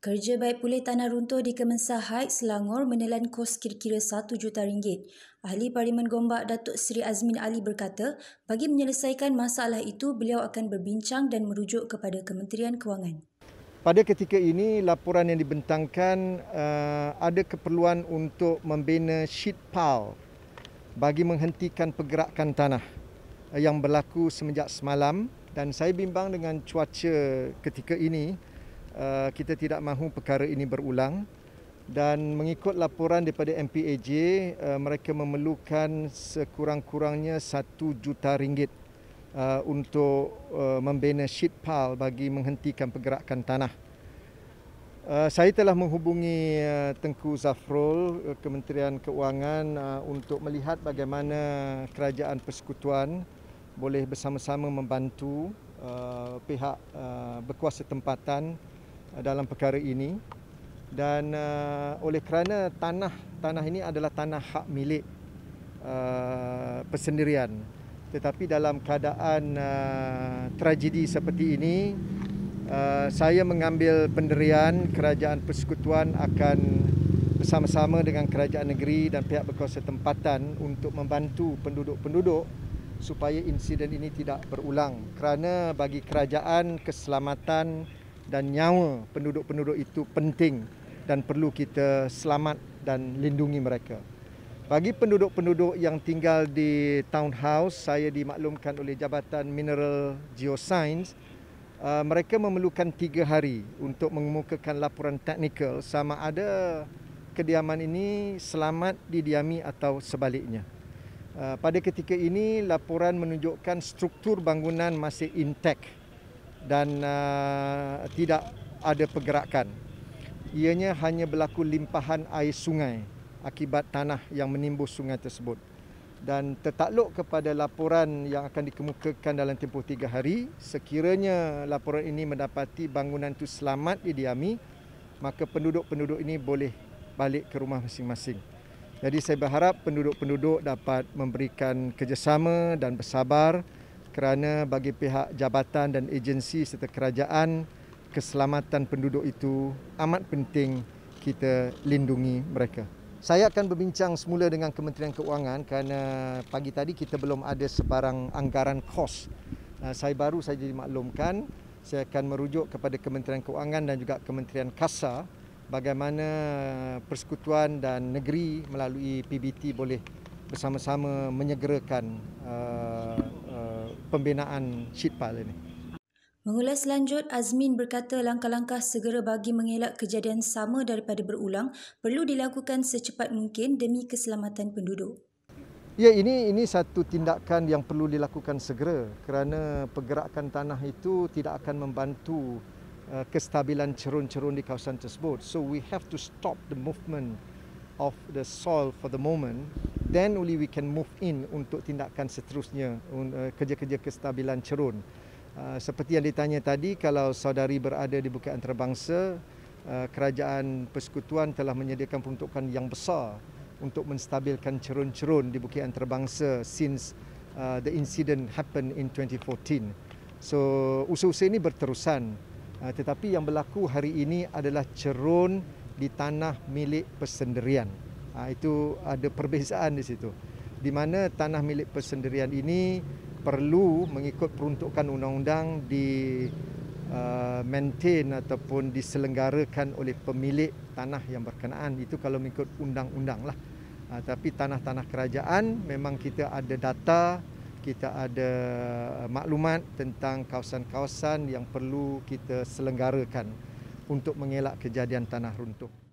Kerja baik pulih tanah runtuh di Kemensah Heights, Selangor menelan kos kira-kira RM1 juta. Ringgit. Ahli Parlimen Gombak Datuk Seri Azmin Ali berkata, bagi menyelesaikan masalah itu, beliau akan berbincang dan merujuk kepada Kementerian Kewangan. Pada ketika ini, laporan yang dibentangkan uh, ada keperluan untuk membina sheet pile bagi menghentikan pergerakan tanah yang berlaku semenjak semalam dan saya bimbang dengan cuaca ketika ini Eh, kita tidak mahu perkara ini berulang dan mengikut laporan daripada MPAJ eh, mereka memerlukan sekurang-kurangnya satu juta ringgit eh, untuk uh, membina sheet pile bagi menghentikan pergerakan tanah. saya telah menghubungi Tengku Zafrul, Kementerian Keuangan untuk melihat bagaimana kerajaan persekutuan boleh bersama-sama membantu pihak berkuasa tempatan Eh, dalam perkara ini dan uh, oleh kerana tanah tanah ini adalah tanah hak milik uh, persendirian tetapi dalam keadaan uh, tragedi seperti ini uh, saya mengambil penderian kerajaan persekutuan akan bersama-sama dengan kerajaan negeri dan pihak berkuasa tempatan untuk membantu penduduk-penduduk supaya insiden ini tidak berulang kerana bagi kerajaan keselamatan dan nyawa penduduk-penduduk itu penting dan perlu kita selamat dan lindungi mereka. Bagi penduduk-penduduk yang tinggal di townhouse, saya dimaklumkan oleh Jabatan Mineral Geoscience, uh, mereka memerlukan tiga hari untuk mengemukakan laporan teknikal sama ada kediaman ini selamat didiami atau sebaliknya. Uh, pada ketika ini, laporan menunjukkan struktur bangunan masih intact dan uh, tidak ada pergerakan. Ianya hanya berlaku limpahan air sungai akibat tanah yang menimbus sungai tersebut. Dan tertakluk kepada laporan yang akan dikemukakan dalam tempoh tiga hari, sekiranya laporan ini mendapati bangunan itu selamat didiami, maka penduduk-penduduk ini boleh balik ke rumah masing-masing. Jadi saya berharap penduduk-penduduk dapat memberikan kerjasama dan bersabar kerana bagi pihak jabatan dan agensi serta kerajaan keselamatan penduduk itu amat penting kita lindungi mereka. Saya akan berbincang semula dengan Kementerian Keuangan kerana pagi tadi kita belum ada sebarang anggaran kos. Ah, saya baru saja dimaklumkan, saya akan merujuk kepada Kementerian Keuangan dan juga Kementerian Kasa bagaimana persekutuan dan negeri melalui PBT boleh bersama-sama menyegerakan uh, pembinaan sheet pile ini. Mengulas lanjut, Azmin berkata langkah-langkah segera bagi mengelak kejadian sama daripada berulang perlu dilakukan secepat mungkin demi keselamatan penduduk. Ya, ini ini satu tindakan yang perlu dilakukan segera kerana pergerakan tanah itu tidak akan membantu eh, kestabilan cerun-cerun di kawasan tersebut. So we have to stop the movement of the soil for the moment then only we can move in untuk tindakan seterusnya eh, kerja-kerja uh, kestabilan cerun. Uh, seperti yang ditanya tadi, kalau saudari berada di bukit antarabangsa, uh, kerajaan persekutuan telah menyediakan peruntukan yang besar untuk menstabilkan cerun-cerun di bukit antarabangsa since uh, the incident happened in 2014. So usaha-usaha ini berterusan. Uh, tetapi yang berlaku hari ini adalah cerun di tanah milik persendirian. Ha, itu ada perbezaan di situ. Di mana tanah milik persendirian ini perlu mengikut peruntukan undang-undang di uh, maintain ataupun diselenggarakan oleh pemilik tanah yang berkenaan. Itu kalau mengikut undang-undang lah. Ha, tapi tanah-tanah kerajaan memang kita ada data, kita ada maklumat tentang kawasan-kawasan yang perlu kita selenggarakan untuk mengelak kejadian tanah runtuh.